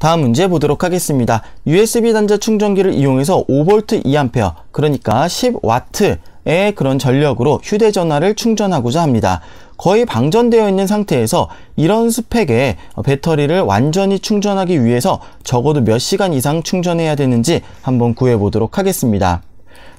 다음 문제 보도록 하겠습니다. USB 단자 충전기를 이용해서 5V 2A, 그러니까 10W의 그런 전력으로 휴대전화를 충전하고자 합니다. 거의 방전되어 있는 상태에서 이런 스펙에 배터리를 완전히 충전하기 위해서 적어도 몇 시간 이상 충전해야 되는지 한번 구해보도록 하겠습니다.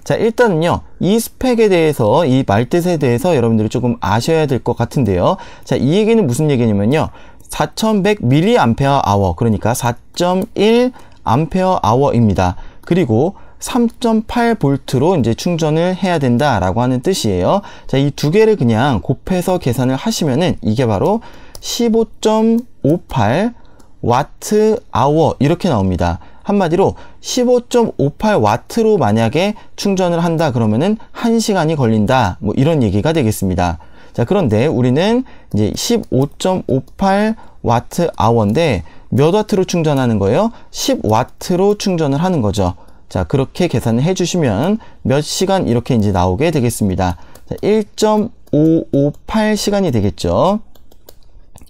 자 일단은요 이 스펙에 대해서 이 말뜻에 대해서 여러분들이 조금 아셔야 될 것 같은데요 자이 얘기는 무슨 얘기냐면요 4100mAh 그러니까 4.1 a h 입니다 그리고 3.8V로 이제 충전을 해야 된다라고 하는 뜻이에요. 자, 이 두 개를 그냥 곱해서 계산을 하시면은 이게 바로 15.58 w h 이렇게 나옵니다. 한마디로 15.58 w 트로 만약에 충전을 한다 그러면은 1시간이 걸린다. 뭐 이런 얘기가 되겠습니다. 자, 그런데 우리는 이제 15.58 와트 아워인데 몇 와트로 충전하는 거예요? 10 와트로 충전을 하는 거죠. 자, 그렇게 계산을 해주시면 몇 시간 이렇게 이제 나오게 되겠습니다. 1.558시간이 되겠죠.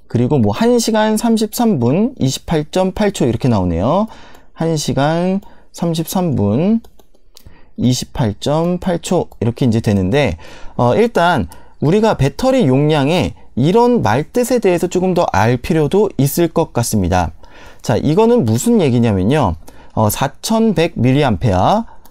그리고 뭐 1시간 33분 28.8초 이렇게 나오네요. 1시간 33분 28.8초 이렇게 이제 되는데 어, 일단 우리가 배터리 용량에 이런 말뜻에 대해서 조금 더 알 필요도 있을 것 같습니다. 자, 이거는 무슨 얘기냐면요. 어, 4100mA, h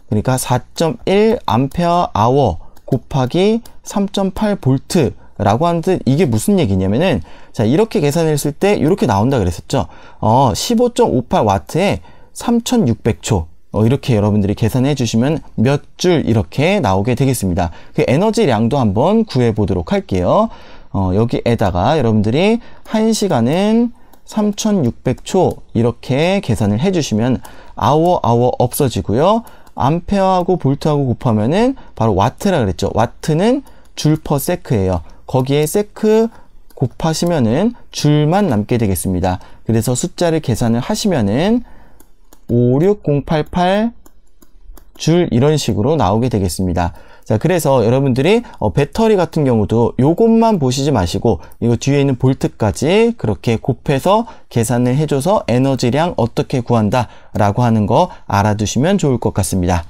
그러니까 4.1Ah 곱하기 3.8V 라고 하는데 이게 무슨 얘기냐면은 자 이렇게 계산했을 때 이렇게 나온다 그랬었죠 어 15.58W에 3600초 어, 이렇게 여러분들이 계산해 주시면 몇 줄 이렇게 나오게 되겠습니다 그 에너지량도 한번 구해 보도록 할게요 어, 여기에다가 여러분들이 1시간은 3600초 이렇게 계산을 해주시면 아워 아워 없어지고요. 암페어하고 볼트하고 곱하면은 바로 와트라 그랬죠. 와트는 줄퍼 세크예요. 거기에 세크 곱하시면은 줄만 남게 되겠습니다. 그래서 숫자를 계산을 하시면은 56088줄 이런 식으로 나오게 되겠습니다. 자, 그래서 여러분들이 어, 배터리 같은 경우도 이것만 보시지 마시고 이거 뒤에 있는 볼트까지 그렇게 곱해서 계산을 해줘서 에너지량 어떻게 구한다라고 하는 거 알아두시면 좋을 것 같습니다.